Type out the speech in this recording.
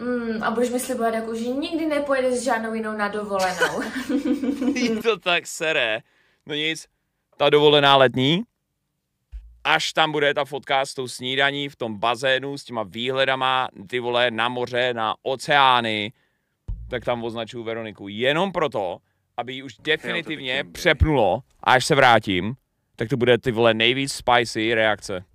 Mm, a budeš mi slibovat, jako, že nikdy nepojedeš s žádnou jinou na dovolenou. to tak seré. No nic, ta dovolená letní, až tam bude ta fotka s tou snídaní v tom bazénu, s těma výhledama, ty vole, na moře, na oceány, tak tam označuju Veroniku jenom proto, aby ji už definitivně přepnulo a až se vrátím, tak to bude ty vole nejvíc spicy reakce.